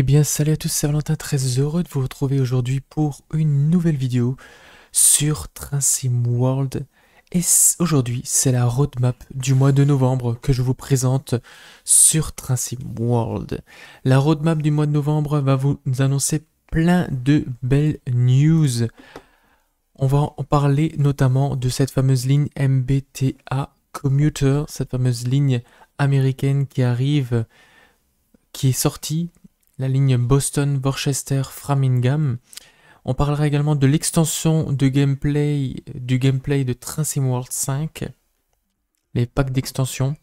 Eh bien salut à tous, c'est Valentin, très heureux de vous retrouver aujourd'hui pour une nouvelle vidéo sur Train World. Et aujourd'hui, c'est la roadmap du mois de novembre que je vous présente sur Train World. La roadmap du mois de novembre va vous annoncer plein de belles news. On va en parler notamment de cette fameuse ligne MBTA Commuter, cette fameuse ligne américaine qui arrive, qui est sortie la ligne Boston, Worcester, Framingham. On parlera également de l'extension de gameplay du gameplay de Train Sim World 5, les packs d'extension.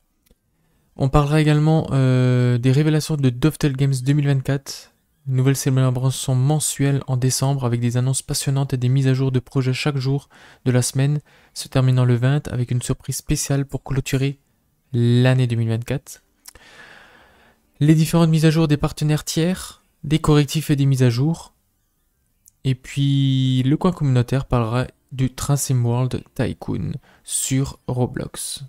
On parlera également euh, des révélations de Dovetail Games 2024, nouvelle célébrations mensuelle en décembre avec des annonces passionnantes et des mises à jour de projets chaque jour de la semaine, se terminant le 20 avec une surprise spéciale pour clôturer l'année 2024 les différentes mises à jour des partenaires tiers, des correctifs et des mises à jour. Et puis le coin communautaire parlera du Train World Tycoon sur Roblox.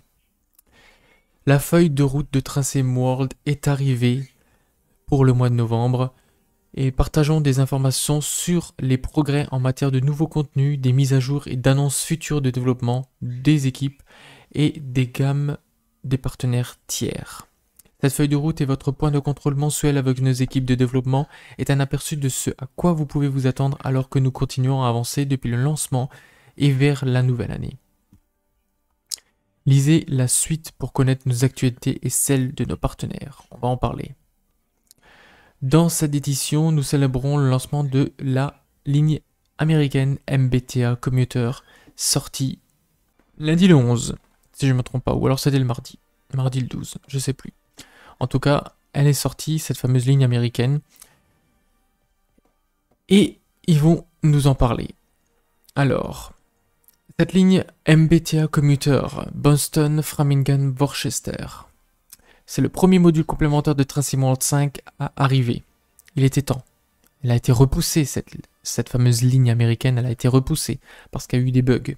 La feuille de route de Train World est arrivée pour le mois de novembre et partageons des informations sur les progrès en matière de nouveaux contenus, des mises à jour et d'annonces futures de développement des équipes et des gammes des partenaires tiers. Cette feuille de route et votre point de contrôle mensuel avec nos équipes de développement est un aperçu de ce à quoi vous pouvez vous attendre alors que nous continuons à avancer depuis le lancement et vers la nouvelle année. Lisez la suite pour connaître nos actualités et celles de nos partenaires. On va en parler. Dans cette édition, nous célébrons le lancement de la ligne américaine MBTA Commuter, sortie lundi le 11, si je ne me trompe pas, ou alors c'était le mardi, mardi le 12, je ne sais plus. En tout cas, elle est sortie, cette fameuse ligne américaine. Et ils vont nous en parler. Alors, cette ligne MBTA Commuter, Boston, Framingham, Worcester. C'est le premier module complémentaire de Train World 5 à arriver. Il était temps. Elle a été repoussée, cette, cette fameuse ligne américaine, elle a été repoussée parce qu'il y a eu des bugs.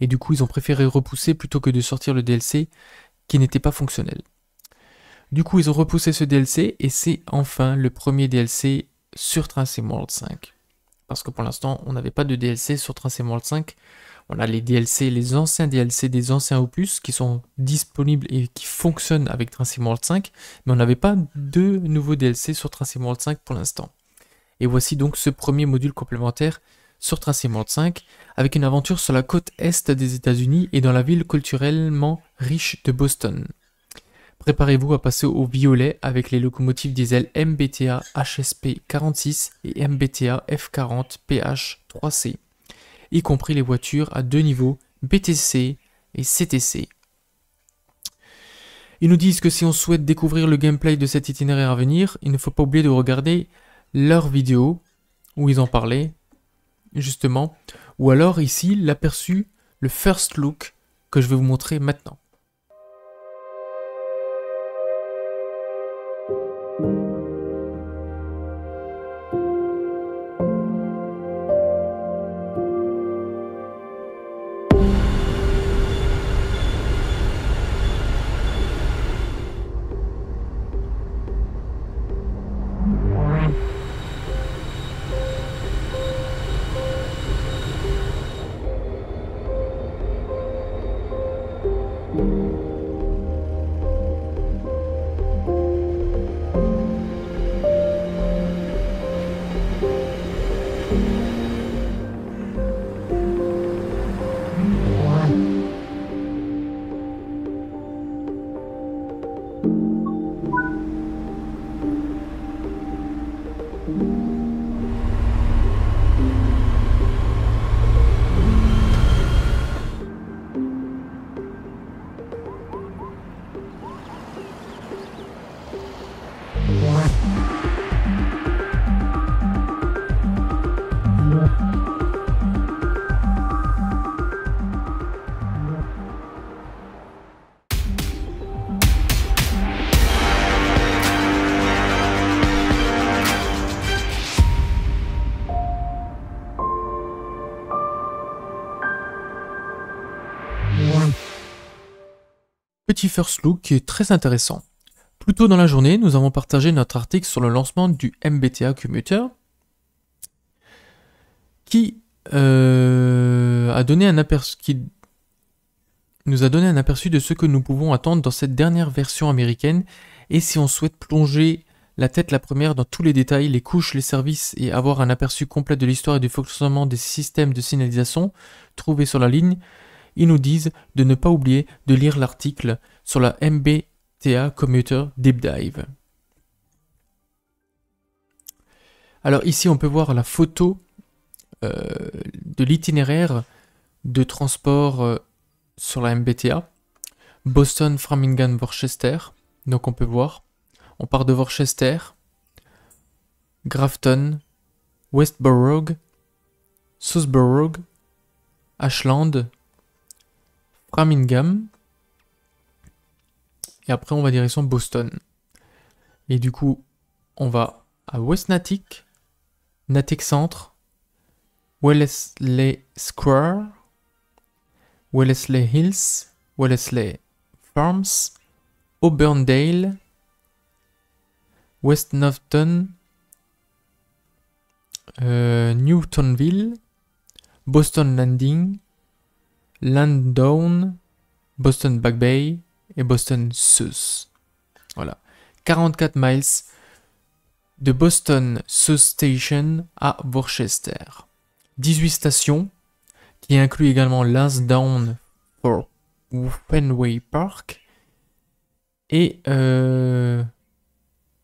Et du coup, ils ont préféré repousser plutôt que de sortir le DLC qui n'était pas fonctionnel. Du coup, ils ont repoussé ce DLC et c'est enfin le premier DLC sur Tracé World 5. Parce que pour l'instant, on n'avait pas de DLC sur Tracé World 5. On a les DLC, les anciens DLC des anciens opus qui sont disponibles et qui fonctionnent avec Tracé World 5, mais on n'avait pas de nouveaux DLC sur Tracé World 5 pour l'instant. Et voici donc ce premier module complémentaire sur Tracy World 5, avec une aventure sur la côte est des États-Unis et dans la ville culturellement riche de Boston. Préparez-vous à passer au violet avec les locomotives diesel MBTA HSP 46 et MBTA F40 PH 3C, y compris les voitures à deux niveaux BTC et CTC. Ils nous disent que si on souhaite découvrir le gameplay de cet itinéraire à venir, il ne faut pas oublier de regarder leur vidéo où ils en parlaient, justement, ou alors ici l'aperçu, le first look que je vais vous montrer maintenant. petit first look qui est très intéressant. Plus tôt dans la journée, nous avons partagé notre article sur le lancement du MBTA Commuter qui, euh, a donné un aperçu, qui nous a donné un aperçu de ce que nous pouvons attendre dans cette dernière version américaine et si on souhaite plonger la tête la première dans tous les détails, les couches, les services et avoir un aperçu complet de l'histoire et du fonctionnement des systèmes de signalisation trouvés sur la ligne, ils nous disent de ne pas oublier de lire l'article sur la MBTA Commuter Deep Dive. Alors ici, on peut voir la photo euh, de l'itinéraire de transport euh, sur la MBTA. Boston, Framingham, Worcester. Donc on peut voir. On part de Worcester, Grafton, Westborough, Southborough, Ashland, Birmingham. Et après, on va direction Boston. Et du coup, on va à West Natick, Natick Centre, Wellesley Square, Wellesley Hills, Wellesley Farms, Auburndale, West Norton, euh, Newtonville, Boston Landing, Landown, Boston Back Bay et Boston South. Voilà. 44 miles de Boston South Station à Worcester. 18 stations, qui incluent également Lansdowne pour Fenway Park et euh,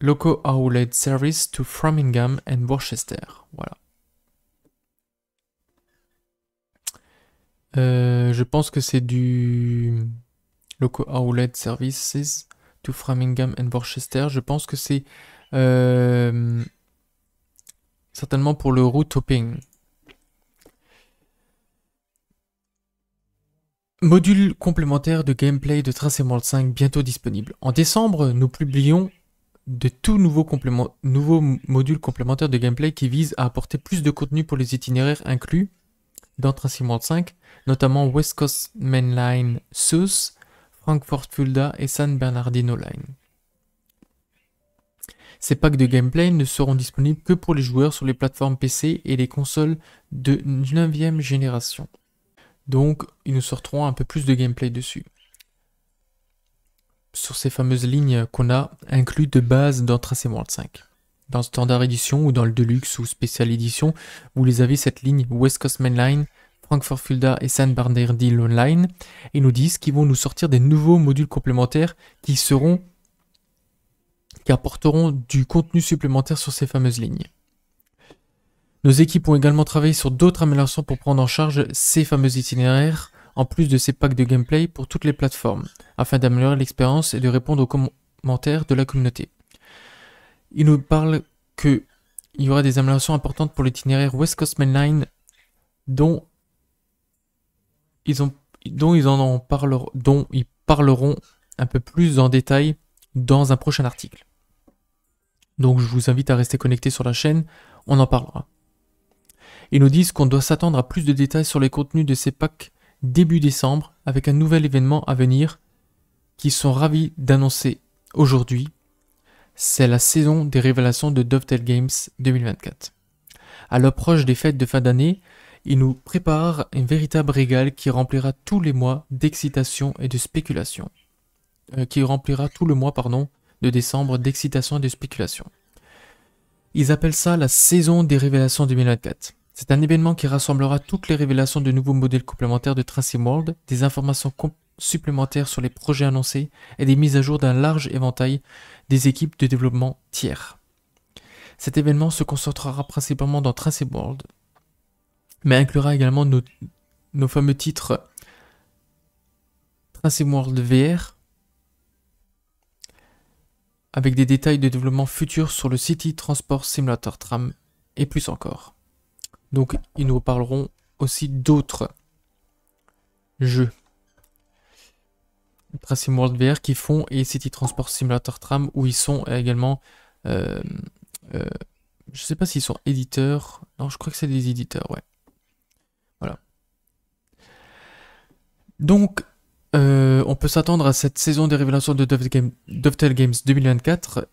local Outlet Service to Framingham and Worcester. Voilà. Euh, je pense que c'est du Local Outlet Services to Framingham and Worcester. Je pense que c'est euh, certainement pour le route topping. Module complémentaire de gameplay de Trace World 5 bientôt disponible. En décembre, nous publions de tout nouveaux, nouveaux modules complémentaires de gameplay qui visent à apporter plus de contenu pour les itinéraires inclus dans Tracy World 5, notamment West Coast Main Line South, Frankfurt-Fulda et San Bernardino Line. Ces packs de gameplay ne seront disponibles que pour les joueurs sur les plateformes PC et les consoles de 9ème génération. Donc, ils nous sortiront un peu plus de gameplay dessus. Sur ces fameuses lignes qu'on a inclus de base dans Tracé World 5 dans Standard Edition ou dans le Deluxe ou Special Edition, vous les avez cette ligne West Coast Main Line, Frankfurt Fulda et San Deal Online, et nous disent qu'ils vont nous sortir des nouveaux modules complémentaires qui seront qui apporteront du contenu supplémentaire sur ces fameuses lignes. Nos équipes ont également travaillé sur d'autres améliorations pour prendre en charge ces fameux itinéraires, en plus de ces packs de gameplay pour toutes les plateformes, afin d'améliorer l'expérience et de répondre aux commentaires de la communauté. Ils nous parle qu'il y aura des améliorations importantes pour l'itinéraire West Coast Mainline dont ils, ont, dont ils en parleront, dont ils parleront un peu plus en détail dans un prochain article. Donc je vous invite à rester connecté sur la chaîne, on en parlera. Ils nous disent qu'on doit s'attendre à plus de détails sur les contenus de ces packs début décembre avec un nouvel événement à venir qu'ils sont ravis d'annoncer aujourd'hui c'est la saison des révélations de Dovetail Games 2024. À l'approche des fêtes de fin d'année, ils nous préparent un véritable régal qui remplira tous les mois d'excitation et de spéculation. Euh, qui remplira tout le mois, pardon, de décembre d'excitation et de spéculation. Ils appellent ça la saison des révélations 2024. C'est un événement qui rassemblera toutes les révélations de nouveaux modèles complémentaires de tracy World, des informations complémentaires, supplémentaires sur les projets annoncés et des mises à jour d'un large éventail des équipes de développement tiers. Cet événement se concentrera principalement dans World mais inclura également nos, fameux titres World VR, avec des détails de développement futur sur le City Transport Simulator Tram et plus encore. Donc ils nous parleront aussi d'autres jeux Tracy World VR qui font et City Transport Simulator Tram où ils sont également. Euh, euh, je sais pas s'ils sont éditeurs. Non, je crois que c'est des éditeurs, ouais. Voilà. Donc, euh, on peut s'attendre à cette saison des révélations de Dovetail Games 2024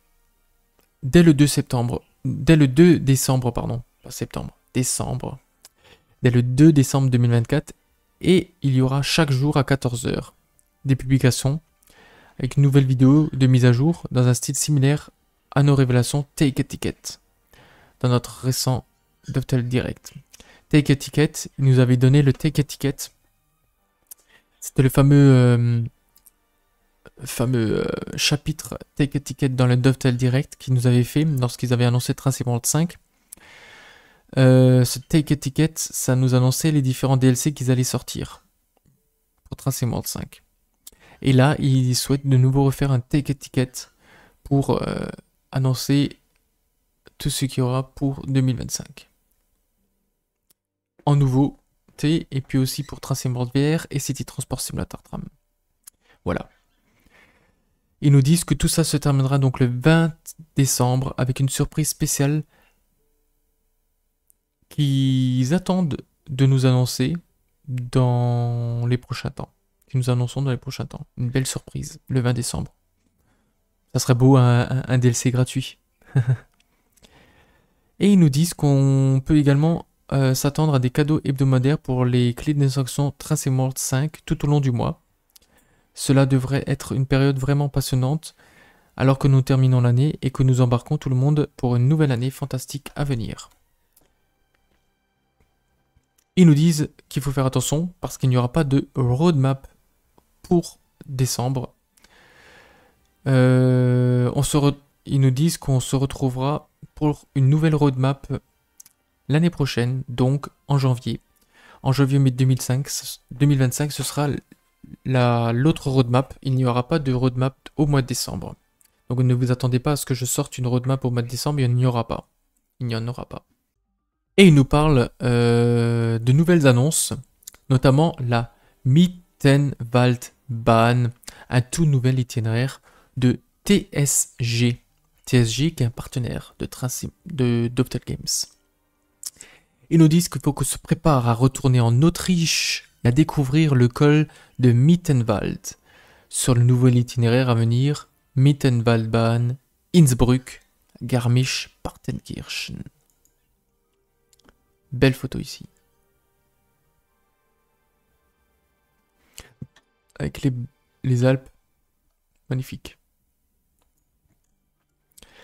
dès le 2 septembre. Dès le 2 décembre, pardon. Pas septembre, décembre. Dès le 2 décembre 2024. Et il y aura chaque jour à 14h des publications avec une nouvelle vidéo de mise à jour dans un style similaire à nos révélations Take Etiquette dans notre récent Dovetail Direct. Take Etiquette, Ticket, nous avait donné le Take Etiquette, C'était le fameux, euh, fameux euh, chapitre Take Etiquette dans le Dovetail Direct qu'ils nous avaient fait lorsqu'ils avaient annoncé et World Euh, ce Take Etiquette, ça nous annonçait les différents DLC qu'ils allaient sortir pour World 5. Et là, ils souhaitent de nouveau refaire un take ticket pour euh, annoncer tout ce qu'il y aura pour 2025. En nouveau, T, et puis aussi pour Tracer World VR et City Transport Simulator Tram. Voilà. Ils nous disent que tout ça se terminera donc le 20 décembre avec une surprise spéciale qu'ils attendent de nous annoncer dans les prochains temps que nous annonçons dans les prochains temps. Une belle surprise, le 20 décembre. Ça serait beau, un, DLC gratuit. Et ils nous disent qu'on peut également euh, s'attendre à des cadeaux hebdomadaires pour les clés de destruction Trace et 5 tout au long du mois. Cela devrait être une période vraiment passionnante, alors que nous terminons l'année et que nous embarquons tout le monde pour une nouvelle année fantastique à venir. Ils nous disent qu'il faut faire attention parce qu'il n'y aura pas de roadmap pour décembre. Euh, on se Ils nous disent qu'on se retrouvera pour une nouvelle roadmap l'année prochaine, donc en janvier. En janvier 2025, ce sera l'autre roadmap. Il n'y aura pas de roadmap au mois de décembre. Donc ne vous attendez pas à ce que je sorte une roadmap au mois de décembre, il n'y aura pas. Il n'y en aura pas. Et il nous parle euh, de nouvelles annonces, notamment la Mittenwald Bahn, un tout nouvel itinéraire de TSG. TSG qui est un partenaire de, de Games. Ils nous disent que qu'on se prépare à retourner en Autriche et à découvrir le col de Mittenwald. Sur le nouvel itinéraire à venir, Mittenwaldbahn, Innsbruck, Garmisch-Partenkirchen. Belle photo ici. avec les, Alpes. Magnifique.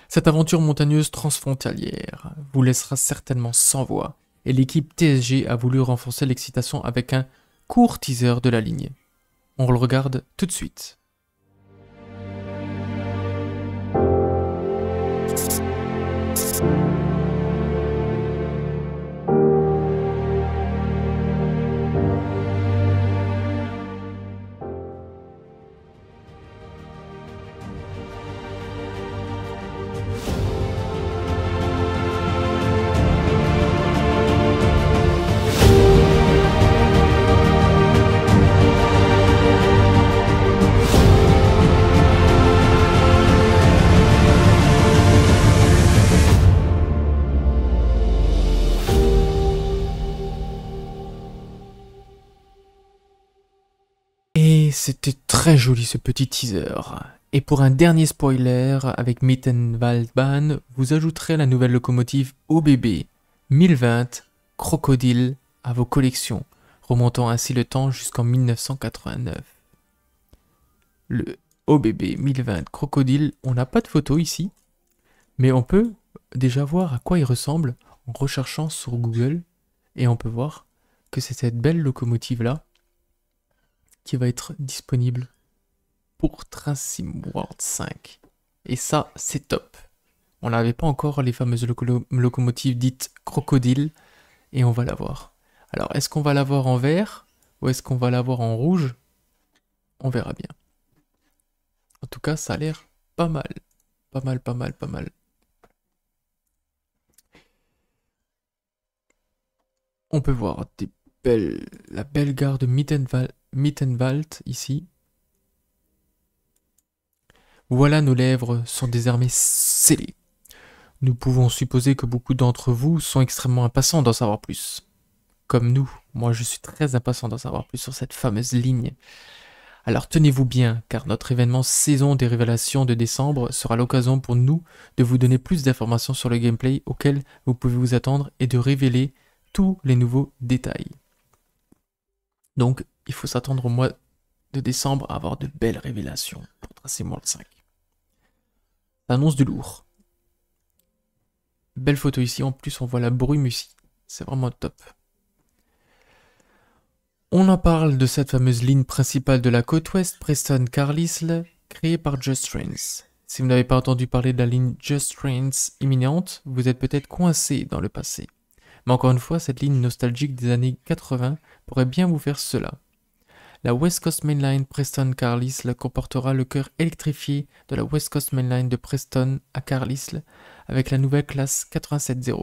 Cette aventure montagneuse transfrontalière vous laissera certainement sans voix, et l'équipe TSG a voulu renforcer l'excitation avec un court teaser de la ligne. On le regarde tout de suite. C'était très joli ce petit teaser. Et pour un dernier spoiler, avec Mittenwaldbahn, vous ajouterez la nouvelle locomotive OBB 1020 Crocodile à vos collections, remontant ainsi le temps jusqu'en 1989. Le OBB 1020 Crocodile, on n'a pas de photo ici, mais on peut déjà voir à quoi il ressemble en recherchant sur Google, et on peut voir que c'est cette belle locomotive-là qui va être disponible pour Sim World 5. Et ça, c'est top. On n'avait pas encore les fameuses locomotives dites crocodile, et on va l'avoir. Alors, est-ce qu'on va l'avoir en vert ou est-ce qu'on va l'avoir en rouge On verra bien. En tout cas, ça a l'air pas mal. Pas mal, pas mal, pas mal. On peut voir des belles, la belle gare de Mittenval Mittenwald ici. Voilà, nos lèvres sont désormais scellées. Nous pouvons supposer que beaucoup d'entre vous sont extrêmement impatients d'en savoir plus. Comme nous, moi je suis très impatient d'en savoir plus sur cette fameuse ligne. Alors tenez-vous bien, car notre événement Saison des Révélations de décembre sera l'occasion pour nous de vous donner plus d'informations sur le gameplay auquel vous pouvez vous attendre et de révéler tous les nouveaux détails. Donc il faut s'attendre au mois de décembre à avoir de belles révélations pour tracer World 5. Annonce du lourd. Belle photo ici, en plus on voit la brume ici. C'est vraiment top. On en parle de cette fameuse ligne principale de la côte ouest, Preston Carlisle, créée par Just Trains. Si vous n'avez pas entendu parler de la ligne Just Trains imminente, vous êtes peut-être coincé dans le passé. Mais encore une fois, cette ligne nostalgique des années 80 pourrait bien vous faire cela. La West Coast Main Line Preston-Carlisle comportera le cœur électrifié de la West Coast Main Line de Preston à Carlisle avec la nouvelle classe 870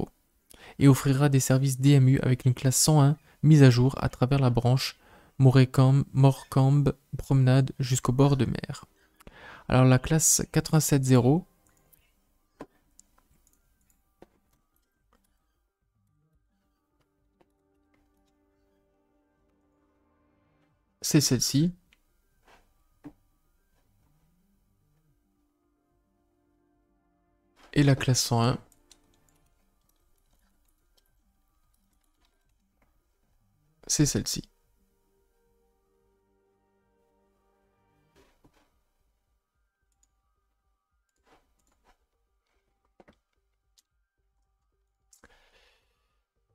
et offrira des services DMU avec une classe 101 mise à jour à travers la branche Morecambe, Morecambe Promenade jusqu'au bord de mer. Alors la classe 870 c'est celle-ci. Et la classe 101. C'est celle-ci.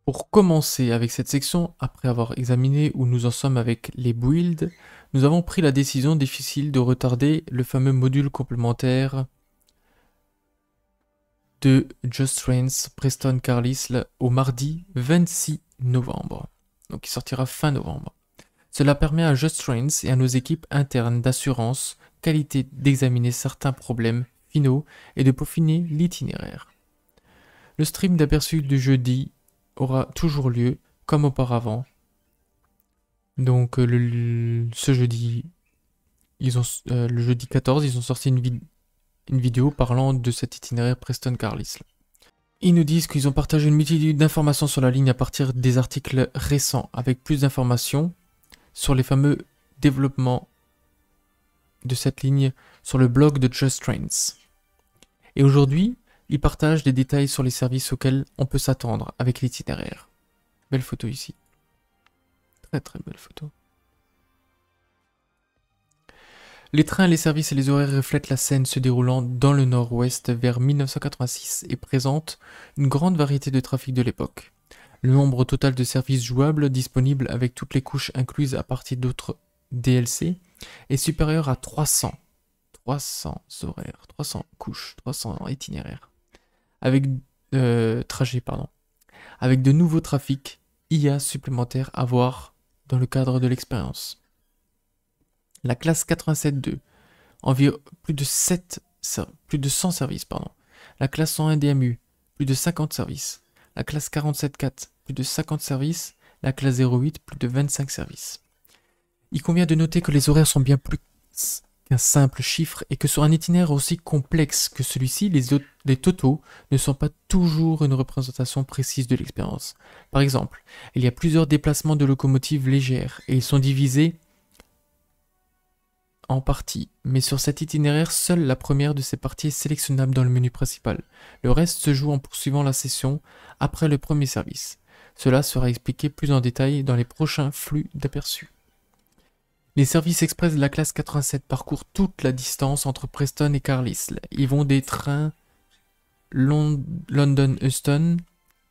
Pour commencer avec cette section, après avoir examiné où nous en sommes avec les builds, nous avons pris la décision difficile de retarder le fameux module complémentaire de Just Trains Preston Carlisle au mardi 26 novembre. Donc il sortira fin novembre. Cela permet à Just Trains et à nos équipes internes d'assurance qualité d'examiner certains problèmes finaux et de peaufiner l'itinéraire. Le stream d'aperçu du jeudi aura toujours lieu comme auparavant. Donc euh, le, ce jeudi, ils ont, euh, le jeudi 14, ils ont sorti une, une vidéo parlant de cet itinéraire Preston carlisle Ils nous disent qu'ils ont partagé une multitude d'informations sur la ligne à partir des articles récents, avec plus d'informations sur les fameux développements de cette ligne sur le blog de Just Trains. Et aujourd'hui, il partage des détails sur les services auxquels on peut s'attendre avec l'itinéraire. Belle photo ici. Très très belle photo. Les trains, les services et les horaires reflètent la scène se déroulant dans le nord-ouest vers 1986 et présentent une grande variété de trafic de l'époque. Le nombre total de services jouables disponibles avec toutes les couches incluses à partir d'autres DLC est supérieur à 300. 300 horaires, 300 couches, 300 itinéraires avec euh, pardon, avec de nouveaux trafics IA supplémentaires à voir dans le cadre de l'expérience. La classe 87.2, environ plus de 7, plus de 100 services, pardon. La classe 101 DMU, plus de 50 services. La classe 47.4, plus de 50 services. La classe 08, plus de 25 services. Il convient de noter que les horaires sont bien plus qu'un simple chiffre et que sur un itinéraire aussi complexe que celui-ci, les autres les totaux ne sont pas toujours une représentation précise de l'expérience. Par exemple, il y a plusieurs déplacements de locomotives légères et ils sont divisés en parties, mais sur cet itinéraire, seule la première de ces parties est sélectionnable dans le menu principal. Le reste se joue en poursuivant la session après le premier service. Cela sera expliqué plus en détail dans les prochains flux d'aperçus. Les services express de la classe 87 parcourent toute la distance entre Preston et Carlisle. Ils vont des trains London euston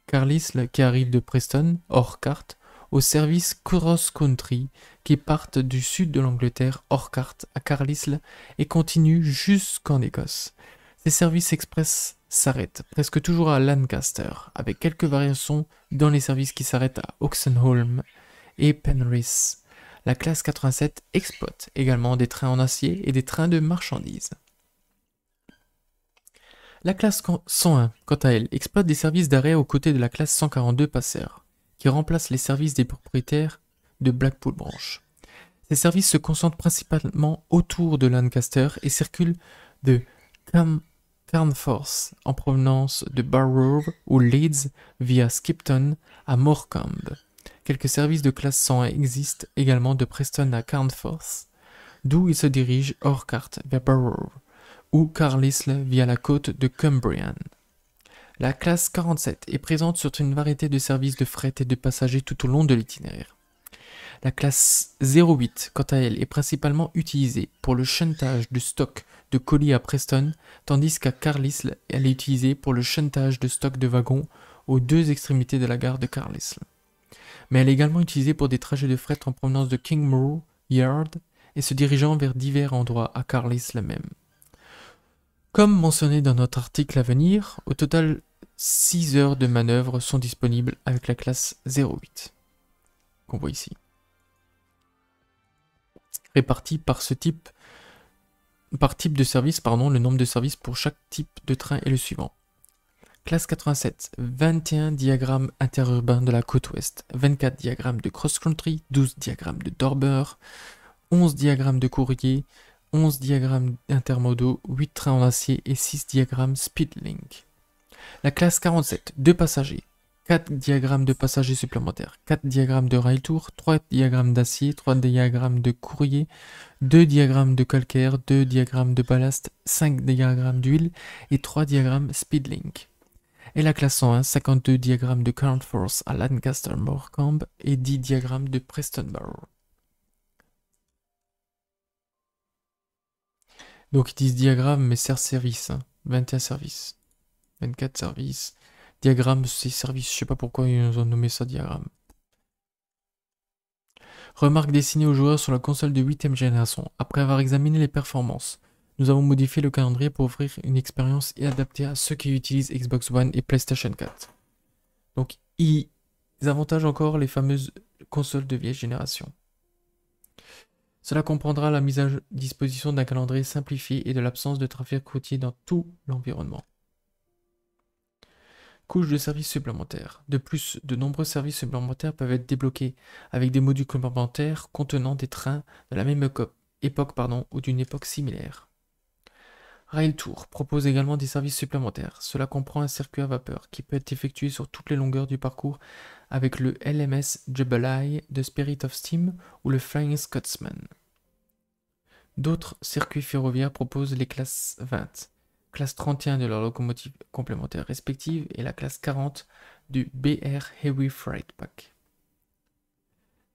Carlisle qui arrive de Preston, hors carte, au service cross-country qui partent du sud de l'Angleterre hors carte à Carlisle et continue jusqu'en Écosse. Ces services express s'arrêtent presque toujours à Lancaster, avec quelques variations dans les services qui s'arrêtent à Oxenholm et Penrith. La classe 87 exploite également des trains en acier et des trains de marchandises. La classe 101, quant à elle, exploite des services d'arrêt aux côtés de la classe 142 passeur, qui remplace les services des propriétaires de Blackpool Branch. Ces services se concentrent principalement autour de Lancaster et circulent de Carnforth en provenance de Barrow ou Leeds via Skipton à Morecambe. Quelques services de classe 101 existent également de Preston à Carnforth, d'où ils se dirigent hors carte vers Barrow ou Carlisle via la côte de Cumbrian. La classe 47 est présente sur une variété de services de fret et de passagers tout au long de l'itinéraire. La classe 08, quant à elle, est principalement utilisée pour le shuntage de stock de colis à Preston, tandis qu'à Carlisle, elle est utilisée pour le shuntage de stock de wagons aux deux extrémités de la gare de Carlisle. Mais elle est également utilisée pour des trajets de fret en provenance de Kingmore Yard et se dirigeant vers divers endroits à Carlisle même. Comme mentionné dans notre article à venir, au total 6 heures de manœuvre sont disponibles avec la classe 08, qu'on voit ici. Réparti par type, par type de service, pardon, le nombre de services pour chaque type de train est le suivant. Classe 87, 21 diagrammes interurbains de la côte ouest, 24 diagrammes de cross-country, 12 diagrammes de Dorber, 11 diagrammes de courrier, 11 diagrammes intermodaux, 8 trains en acier et 6 diagrammes Speedlink. La classe 47, 2 passagers, 4 diagrammes de passagers supplémentaires, 4 diagrammes de rail tour, 3 diagrammes d'acier, 3 diagrammes de courrier, 2 diagrammes de calcaire, 2 diagrammes de ballast, 5 diagrammes d'huile et 3 diagrammes Speedlink. Et la classe 101, 52 diagrammes de Current Force à Lancaster Morecambe et 10 diagrammes de Preston Barrow. Donc ils disent diagramme, mais sert service. 21 hein. services. 24 services. Diagramme, c'est service. Je sais pas pourquoi ils ont nommé ça diagramme. Remarque dessinée aux joueurs sur la console de 8ème génération. Après avoir examiné les performances, nous avons modifié le calendrier pour offrir une expérience et adaptée à ceux qui utilisent Xbox One et PlayStation 4. Donc, ils avantagent encore les fameuses consoles de vieille génération. Cela comprendra la mise à disposition d'un calendrier simplifié et de l'absence de trafic routier dans tout l'environnement. Couche de services supplémentaires. De plus, de nombreux services supplémentaires peuvent être débloqués avec des modules complémentaires contenant des trains de la même époque pardon, ou d'une époque similaire. Railtour propose également des services supplémentaires. Cela comprend un circuit à vapeur qui peut être effectué sur toutes les longueurs du parcours avec le LMS Jubilee de Spirit of Steam ou le Flying Scotsman. D'autres circuits ferroviaires proposent les classes 20, classe 31 de leurs locomotives complémentaires respectives et la classe 40 du BR Heavy Freight Pack.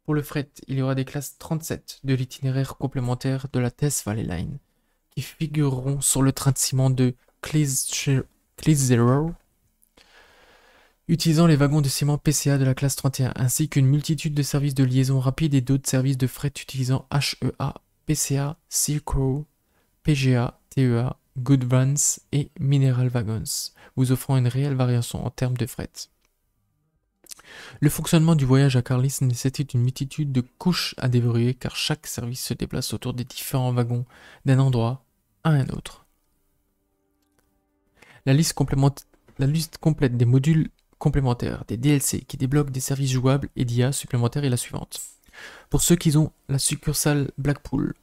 Pour le fret, il y aura des classes 37 de l'itinéraire complémentaire de la Tess Valley Line qui figureront sur le train de ciment de Zero, utilisant les wagons de ciment PCA de la classe 31 ainsi qu'une multitude de services de liaison rapide et d'autres services de fret utilisant HEA, PCA, Silco, PGA, TEA, Good et Mineral Wagons, vous offrant une réelle variation en termes de fret. Le fonctionnement du voyage à Carlis nécessite une multitude de couches à débrouiller, car chaque service se déplace autour des différents wagons d'un endroit à un autre. la liste complète des modules complémentaires, des DLC qui débloquent des services jouables et d'IA supplémentaires et la suivante. Pour ceux qui ont la succursale Blackpool,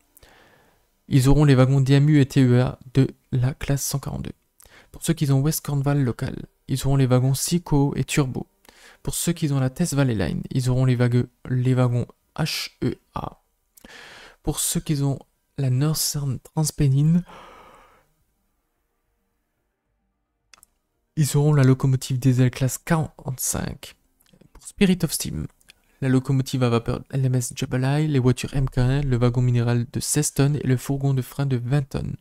ils auront les wagons DMU et TEA de la classe 142. Pour ceux qui ont West Cornwall local, ils auront les wagons SICO et Turbo. Pour ceux qui ont la Test Valley Line, ils auront les, les wagons HEA. Pour ceux qui ont la Northern Transpennine, Ils auront la locomotive diesel classe 45 pour Spirit of Steam, la locomotive à vapeur LMS Jabalai, les voitures MK1, le wagon minéral de 16 tonnes et le fourgon de frein de 20 tonnes.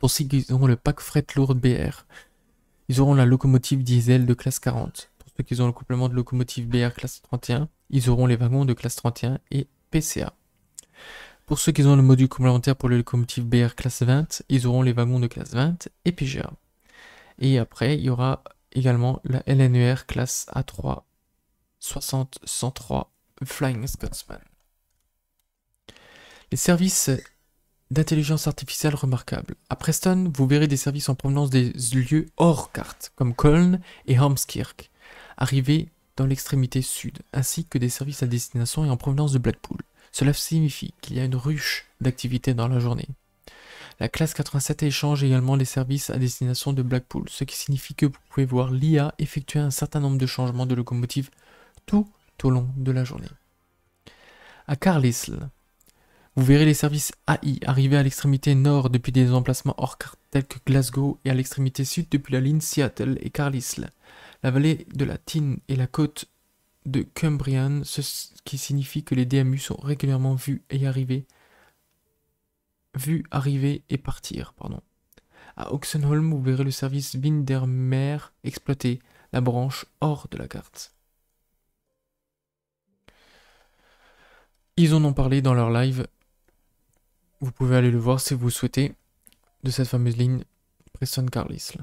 Pour ceux qui auront le pack fret lourd BR. Ils auront la locomotive diesel de classe 40. Pour ceux qui ont le complément de locomotive BR classe 31, ils auront les wagons de classe 31 et PCA. Pour ceux qui ont le module complémentaire pour les locomotive BR classe 20, ils auront les wagons de classe 20 et PGA. Et après, il y aura également la LNER classe A3 60-103 Flying Scotsman. Les services d'intelligence artificielle remarquables. À Preston, vous verrez des services en provenance des lieux hors carte, comme Colne et Holmskirk, arrivés dans l'extrémité sud, ainsi que des services à destination et en provenance de Blackpool. Cela signifie qu'il y a une ruche d'activité dans la journée. La classe 87 échange également les services à destination de Blackpool, ce qui signifie que vous pouvez voir l'IA effectuer un certain nombre de changements de locomotive tout au long de la journée. À Carlisle, vous verrez les services AI arriver à l'extrémité nord depuis des emplacements hors carte tels que Glasgow et à l'extrémité sud depuis la ligne Seattle et Carlisle. La vallée de la Tyne et la côte de Cumbrian, ce qui signifie que les DMU sont régulièrement vus et arrivés vu arriver et partir. Pardon. À Oxenholm, vous verrez le service Windermere exploiter la branche hors de la carte. Ils en ont parlé dans leur live. Vous pouvez aller le voir si vous souhaitez de cette fameuse ligne Preston Carlisle.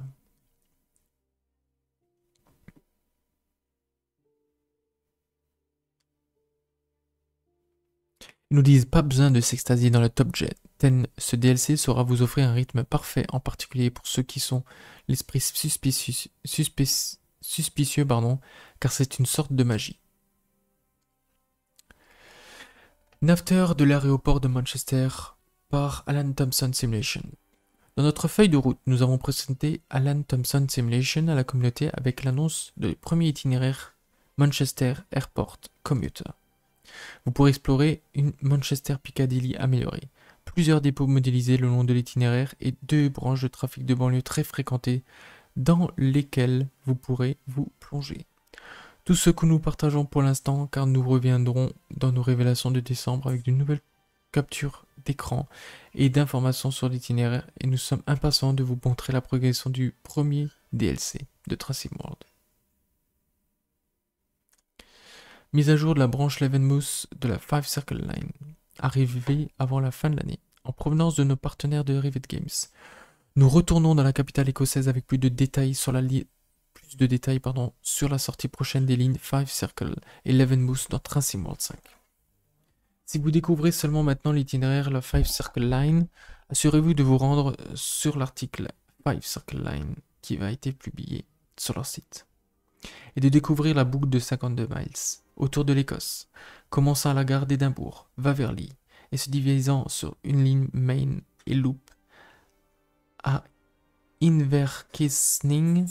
Ils nous disent pas besoin de s'extasier dans le top Jet, ten. Ce DLC saura vous offrir un rythme parfait, en particulier pour ceux qui sont l'esprit suspicieux, pardon, car c'est une sorte de magie. Nafter de l'aéroport de Manchester par Alan Thompson Simulation. Dans notre feuille de route, nous avons présenté Alan Thompson Simulation à la communauté avec l'annonce du premier itinéraire Manchester Airport Commuter. Vous pourrez explorer une Manchester Piccadilly améliorée, plusieurs dépôts modélisés le long de l'itinéraire et deux branches de trafic de banlieue très fréquentées dans lesquelles vous pourrez vous plonger. Tout ce que nous partageons pour l'instant car nous reviendrons dans nos révélations de décembre avec de nouvelles captures d'écran et d'informations sur l'itinéraire et nous sommes impatients de vous montrer la progression du premier DLC de Tracy World. Mise à jour de la branche Mousse de la Five Circle Line, arrivée avant la fin de l'année, en provenance de nos partenaires de Rivet Games. Nous retournons dans la capitale écossaise avec plus de détails sur la, sortie prochaine des lignes Five Circle et Levenmousse. dans Sim World 5. Si vous découvrez seulement maintenant l'itinéraire de La Five Circle Line, assurez-vous de vous rendre euh, sur l'article Five Circle Line qui va être publié sur leur site et de découvrir la boucle de 52 miles autour de l'Écosse, commençant à la gare d'Édimbourg, va et se divisant sur une ligne Main et Loop à Inverkissing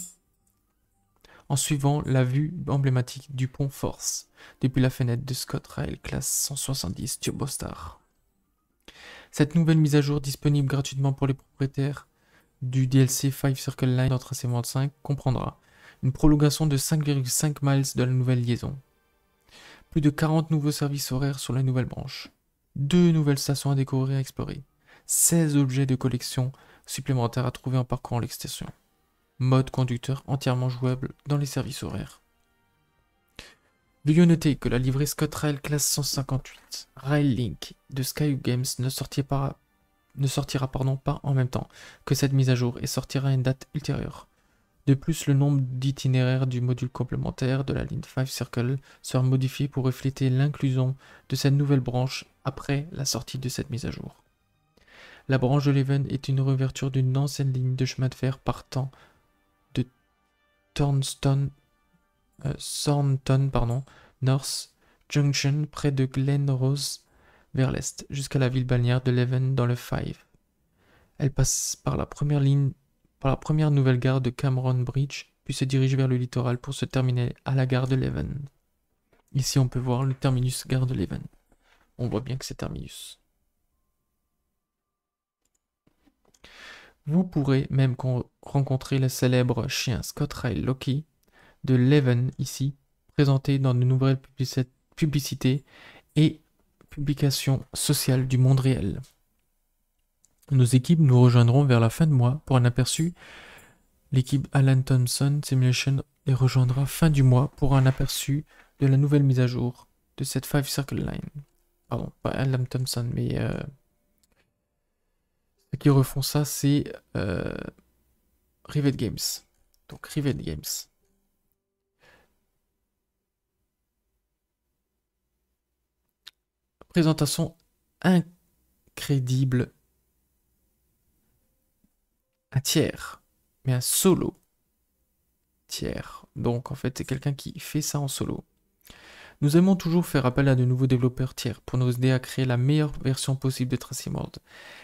en suivant la vue emblématique du pont Force depuis la fenêtre de Scott Rail classe 170 Turbostar. Cette nouvelle mise à jour disponible gratuitement pour les propriétaires du DLC Five Circle Line dans Tracé comprendra une prolongation de 5,5 miles de la nouvelle liaison. Plus de 40 nouveaux services horaires sur la nouvelle branche. Deux nouvelles stations à découvrir et à explorer. 16 objets de collection supplémentaires à trouver en parcourant l'extension. Mode conducteur entièrement jouable dans les services horaires. Veuillez noter que la livrée Scott Rail classe 158 Rail Link de Sky Games ne, sortira pas, ne sortira pardon, pas en même temps que cette mise à jour et sortira à une date ultérieure. De plus, le nombre d'itinéraires du module complémentaire de la ligne 5 Circle sera modifié pour refléter l'inclusion de cette nouvelle branche après la sortie de cette mise à jour. La branche de Leven est une réouverture d'une ancienne ligne de chemin de fer partant de euh, Thornton, North Junction près de Glen Rose vers l'est jusqu'à la ville balnéaire de Leven dans le Five. Elle passe par la première ligne la première nouvelle gare de Cameron Bridge, puis se dirige vers le littoral pour se terminer à la gare de Leven. Ici, on peut voir le terminus gare de Leven. On voit bien que c'est terminus. Vous pourrez même rencontrer le célèbre chien Scott Ray Loki de Leven ici, présenté dans de nouvelles publicités et publications sociales du monde réel. Nos équipes nous rejoindront vers la fin de mois pour un aperçu. L'équipe Alan Thompson Simulation les rejoindra fin du mois pour un aperçu de la nouvelle mise à jour de cette Five Circle Line. Pardon, pas Alan Thompson, mais euh, qui refont ça, c'est euh, Rivet Games. Donc Rivet Games. Présentation incroyable un tiers, mais un solo tiers. Donc en fait, c'est quelqu'un qui fait ça en solo. Nous aimons toujours faire appel à de nouveaux développeurs tiers pour nous aider à créer la meilleure version possible de Tracy World.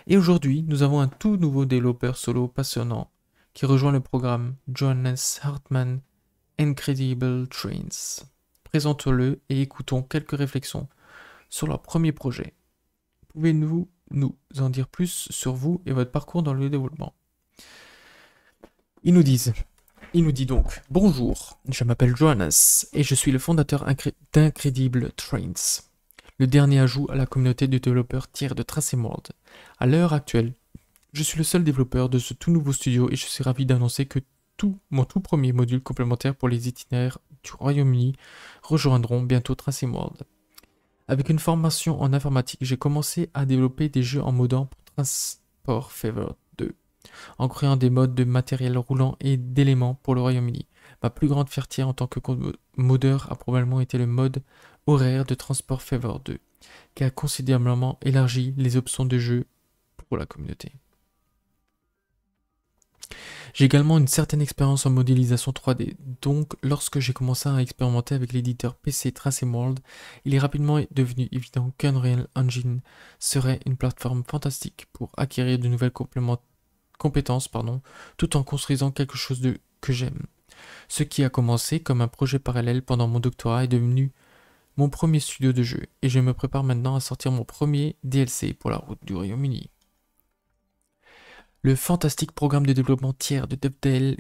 Et aujourd'hui, nous avons un tout nouveau développeur solo passionnant qui rejoint le programme Johannes Hartmann Incredible Trains. Présentons-le et écoutons quelques réflexions sur leur premier projet. Pouvez-vous nous en dire plus sur vous et votre parcours dans le développement ils nous disent, il nous dit donc Bonjour, je m'appelle Johannes et je suis le fondateur d'Incredible Trains, le dernier ajout à la communauté de développeurs tiers de Trace World. À l'heure actuelle, je suis le seul développeur de ce tout nouveau studio et je suis ravi d'annoncer que tout mon tout premier module complémentaire pour les itinéraires du Royaume-Uni rejoindront bientôt Trace World. Avec une formation en informatique, j'ai commencé à développer des jeux en modant pour Transport Fever en créant des modes de matériel roulant et d'éléments pour le Royaume-Uni. Ma plus grande fierté en tant que modeur a probablement été le mode horaire de transport Favor 2, qui a considérablement élargi les options de jeu pour la communauté. J'ai également une certaine expérience en modélisation 3D, donc lorsque j'ai commencé à expérimenter avec l'éditeur PC Trace World, il est rapidement devenu évident qu'Unreal Engine serait une plateforme fantastique pour acquérir de nouvelles complémentaires compétences pardon, tout en construisant quelque chose de, que j'aime. Ce qui a commencé comme un projet parallèle pendant mon doctorat est devenu mon premier studio de jeu et je me prépare maintenant à sortir mon premier DLC pour la route du Royaume-Uni. Le fantastique programme de développement tiers de Dubdale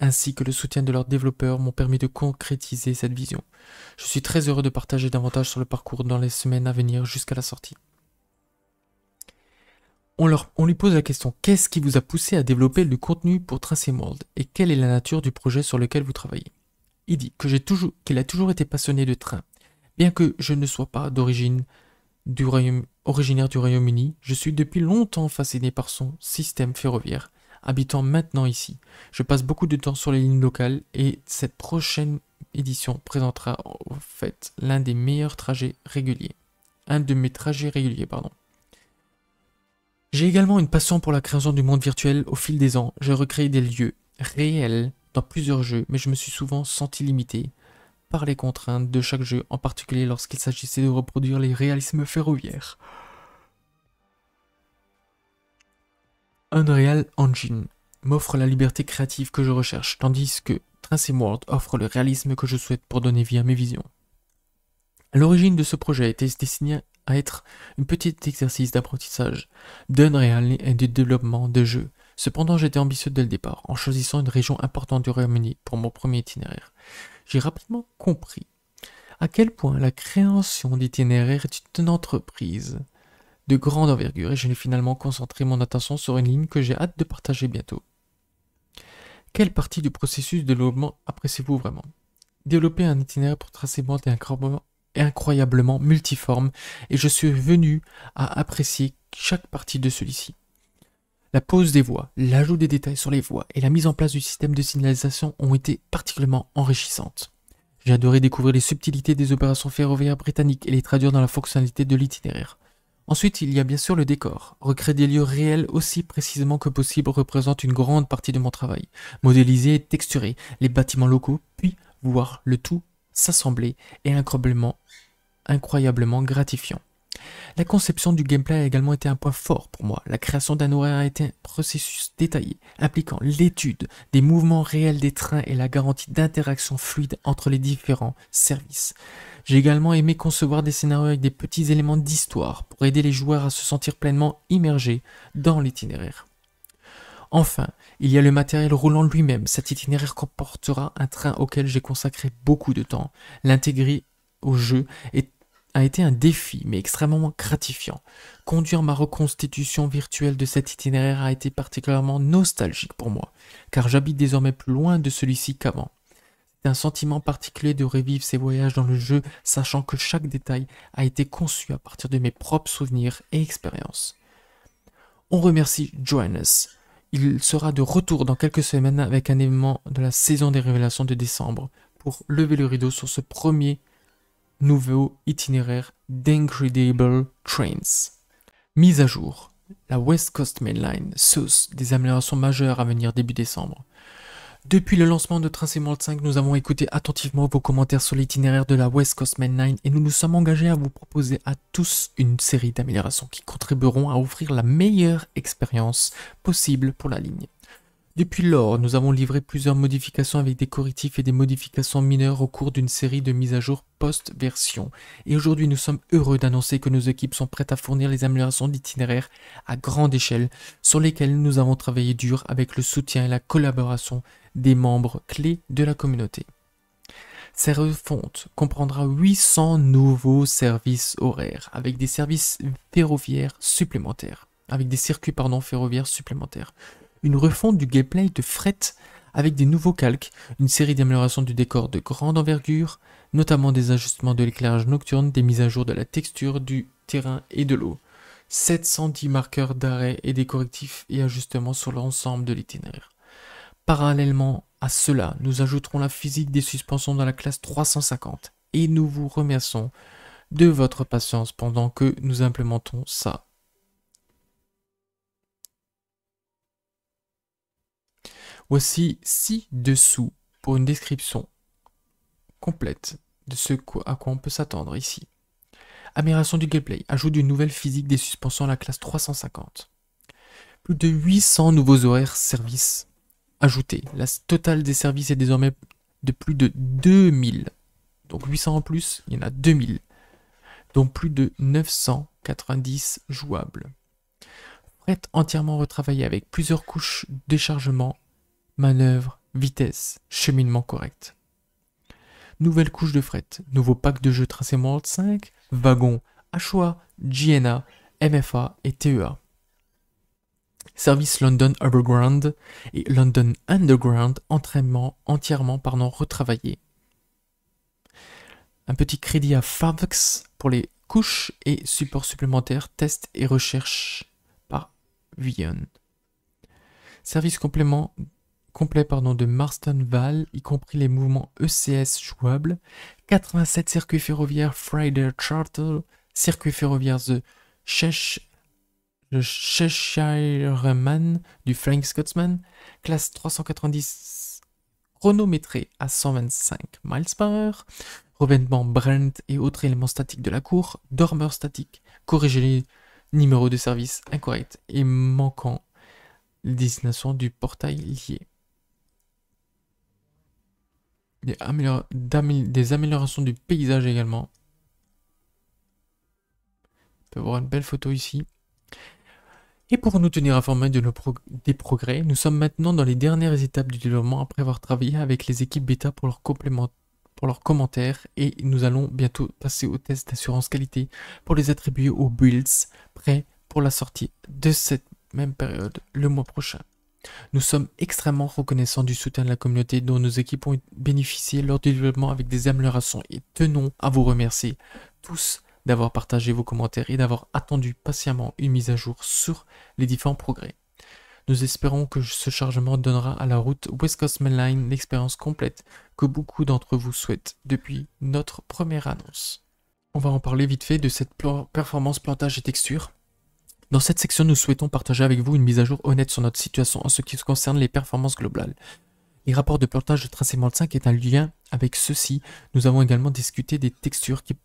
ainsi que le soutien de leurs développeurs m'ont permis de concrétiser cette vision. Je suis très heureux de partager davantage sur le parcours dans les semaines à venir jusqu'à la sortie on, leur, lui pose la question qu'est-ce qui vous a poussé à développer le contenu pour Tracy Mold et quelle est la nature du projet sur lequel vous travaillez Il dit que j'ai toujours, qu'il a toujours été passionné de train. Bien que je ne sois pas d'origine du royaume, originaire du Royaume-Uni, je suis depuis longtemps fasciné par son système ferroviaire. Habitant maintenant ici, je passe beaucoup de temps sur les lignes locales et cette prochaine édition présentera en fait l'un des meilleurs trajets réguliers. Un de mes trajets réguliers, pardon. J'ai également une passion pour la création du monde virtuel au fil des ans. J'ai recréé des lieux réels dans plusieurs jeux, mais je me suis souvent senti limité par les contraintes de chaque jeu, en particulier lorsqu'il s'agissait de reproduire les réalismes ferroviaires. Unreal Engine m'offre la liberté créative que je recherche, tandis que Tracy World offre le réalisme que je souhaite pour donner vie à mes visions. l'origine de ce projet était destiné à être un petit exercice d'apprentissage, réel et de développement de jeu. Cependant, j'étais ambitieux dès le départ, en choisissant une région importante du Royaume-Uni pour mon premier itinéraire. J'ai rapidement compris à quel point la création d'itinéraires est une entreprise de grande envergure et je finalement concentré mon attention sur une ligne que j'ai hâte de partager bientôt. Quelle partie du processus de développement appréciez-vous vraiment Développer un itinéraire pour tracer, monter un incroyablement multiforme et je suis venu à apprécier chaque partie de celui-ci. La pose des voies, l'ajout des détails sur les voies, et la mise en place du système de signalisation ont été particulièrement enrichissantes. J'ai adoré découvrir les subtilités des opérations ferroviaires britanniques et les traduire dans la fonctionnalité de l'itinéraire. Ensuite, il y a bien sûr le décor. Recréer des lieux réels aussi précisément que possible représente une grande partie de mon travail. Modéliser et texturer les bâtiments locaux, puis voir le tout s'assembler est incroyablement, incroyablement gratifiant. La conception du gameplay a également été un point fort pour moi. La création d'un horaire a été un processus détaillé, impliquant l'étude des mouvements réels des trains et la garantie d'interactions fluides entre les différents services. J'ai également aimé concevoir des scénarios avec des petits éléments d'histoire pour aider les joueurs à se sentir pleinement immergés dans l'itinéraire. Enfin, il y a le matériel roulant lui-même. Cet itinéraire comportera un train auquel j'ai consacré beaucoup de temps. L'intégrer au jeu a été un défi, mais extrêmement gratifiant. Conduire ma reconstitution virtuelle de cet itinéraire a été particulièrement nostalgique pour moi, car j'habite désormais plus loin de celui-ci qu'avant. C'est un sentiment particulier de revivre ces voyages dans le jeu, sachant que chaque détail a été conçu à partir de mes propres souvenirs et expériences. On remercie Johannes il sera de retour dans quelques semaines avec un événement de la saison des révélations de décembre pour lever le rideau sur ce premier nouveau itinéraire d'Incredible Trains. Mise à jour, la West Coast Main Line des améliorations majeures à venir début décembre. Depuis le lancement de Train 5, nous avons écouté attentivement vos commentaires sur l'itinéraire de la West Coast Main 9 et nous nous sommes engagés à vous proposer à tous une série d'améliorations qui contribueront à offrir la meilleure expérience possible pour la ligne. Depuis lors, nous avons livré plusieurs modifications avec des correctifs et des modifications mineures au cours d'une série de mises à jour post-version. Et aujourd'hui, nous sommes heureux d'annoncer que nos équipes sont prêtes à fournir les améliorations d'itinéraire à grande échelle sur lesquelles nous avons travaillé dur avec le soutien et la collaboration des membres clés de la communauté. Cette refonte comprendra 800 nouveaux services horaires avec des services ferroviaires supplémentaires, avec des circuits ferroviaires supplémentaires, une refonte du gameplay de fret avec des nouveaux calques, une série d'améliorations du décor de grande envergure, notamment des ajustements de l'éclairage nocturne, des mises à jour de la texture du terrain et de l'eau, 710 marqueurs d'arrêt et des correctifs et ajustements sur l'ensemble de l'itinéraire. Parallèlement à cela, nous ajouterons la physique des suspensions dans la classe 350 et nous vous remercions de votre patience pendant que nous implémentons ça. Voici ci-dessous pour une description complète de ce à quoi on peut s'attendre ici. Amélioration du gameplay, ajout d'une nouvelle physique des suspensions à la classe 350. Plus de 800 nouveaux horaires services Ajouté, La totale des services est désormais de plus de 2000. Donc 800 en plus, il y en a 2000. Donc plus de 990 jouables. Fret entièrement retravaillé avec plusieurs couches déchargement, manœuvre, vitesse, cheminement correct. Nouvelle couche de fret, nouveau pack de jeux World 5, wagon, à GNA, MFA et TEA. Service London Overground et London Underground entraînement, entièrement pardon, retravaillé. Un petit crédit à Favx pour les couches et supports supplémentaires, tests et recherches par Vion. Service complément, complet pardon, de Marston Val, y compris les mouvements ECS jouables, 87 circuits ferroviaires Friday Charter, circuits ferroviaires The Chesh le Man du Frank Scotsman, classe 390 chronométré à 125 miles par heure, revêtement Brent et autres éléments statiques de la cour, dormeur statique, corriger les numéros de service incorrects et manquant les du portail lié. Des, des améliorations du paysage également. On peut voir une belle photo ici. Et pour nous tenir informés de nos des progrès, nous sommes maintenant dans les dernières étapes du développement après avoir travaillé avec les équipes bêta pour leurs pour leurs commentaires et nous allons bientôt passer au test d'assurance qualité pour les attribuer aux builds prêts pour la sortie de cette même période le mois prochain. Nous sommes extrêmement reconnaissants du soutien de la communauté dont nos équipes ont bénéficié lors du développement avec des améliorations et tenons à vous remercier tous d'avoir partagé vos commentaires et d'avoir attendu patiemment une mise à jour sur les différents progrès. Nous espérons que ce chargement donnera à la route West Coast Mainline l'expérience complète que beaucoup d'entre vous souhaitent depuis notre première annonce. On va en parler vite fait de cette performance plantage et texture. Dans cette section, nous souhaitons partager avec vous une mise à jour honnête sur notre situation en ce qui concerne les performances globales, les rapports de plantage de tracément 5 est un lien avec ceux-ci. Nous avons également discuté des textures qui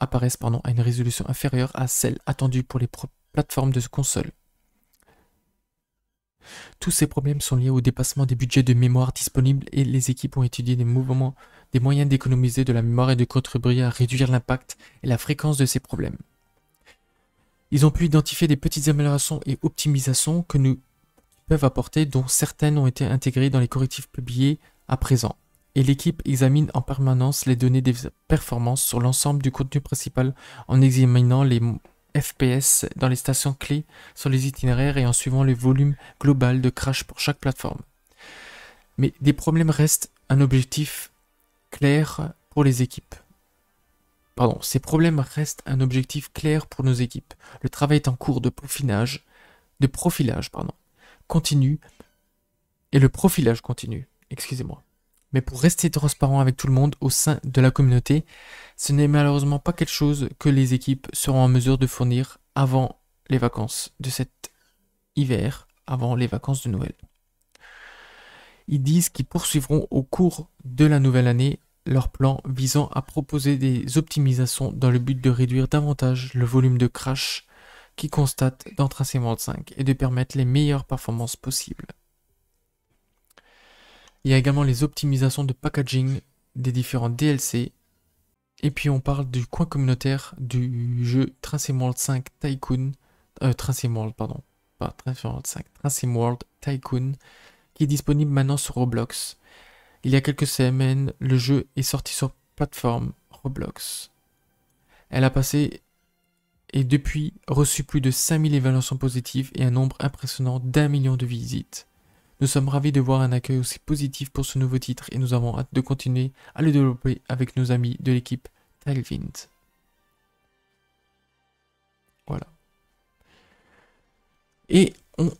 apparaissent à une résolution inférieure à celle attendue pour les plateformes de console. Tous ces problèmes sont liés au dépassement des budgets de mémoire disponibles et les équipes ont étudié des mouvements, des moyens d'économiser de la mémoire et de contribuer à réduire l'impact et la fréquence de ces problèmes. Ils ont pu identifier des petites améliorations et optimisations que nous peuvent apporter, dont certaines ont été intégrées dans les correctifs publiés à présent. Et l'équipe examine en permanence les données des performances sur l'ensemble du contenu principal en examinant les FPS dans les stations clés sur les itinéraires et en suivant le volume global de crash pour chaque plateforme. Mais des problèmes restent un objectif clair pour les équipes. Pardon, ces problèmes restent un objectif clair pour nos équipes. Le travail est en cours de peaufinage, de profilage, pardon, continue et le profilage continue, excusez-moi. Mais pour rester transparent avec tout le monde au sein de la communauté, ce n'est malheureusement pas quelque chose que les équipes seront en mesure de fournir avant les vacances de cet hiver, avant les vacances de Noël. Ils disent qu'ils poursuivront au cours de la nouvelle année leur plan visant à proposer des optimisations dans le but de réduire davantage le volume de crash qui constate dans World 5 et de permettre les meilleures performances possibles. Il y a également les optimisations de packaging des différents DLC. Et puis on parle du coin communautaire du jeu Tracé World 5 Tycoon. World, euh, pardon. Pas World Tycoon. Qui est disponible maintenant sur Roblox. Il y a quelques semaines, le jeu est sorti sur plateforme Roblox. Elle a passé et depuis reçu plus de 5000 évaluations positives et un nombre impressionnant d'un million de visites. Nous sommes ravis de voir un accueil aussi positif pour ce nouveau titre et nous avons hâte de continuer à le développer avec nos amis de l'équipe Tailwind. Voilà. Et on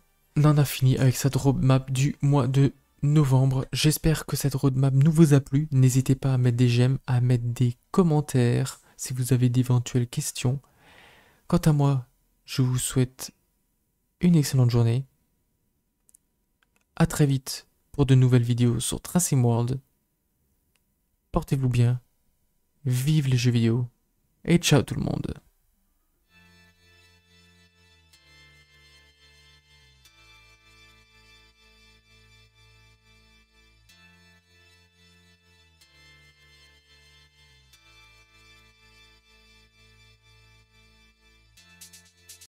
en a fini avec cette roadmap du mois de novembre. J'espère que cette roadmap nous vous a plu. N'hésitez pas à mettre des j'aime, à mettre des commentaires si vous avez d'éventuelles questions. Quant à moi, je vous souhaite une excellente journée. A très vite pour de nouvelles vidéos sur Tracing World. Portez-vous bien, vive les jeux vidéo et ciao tout le monde.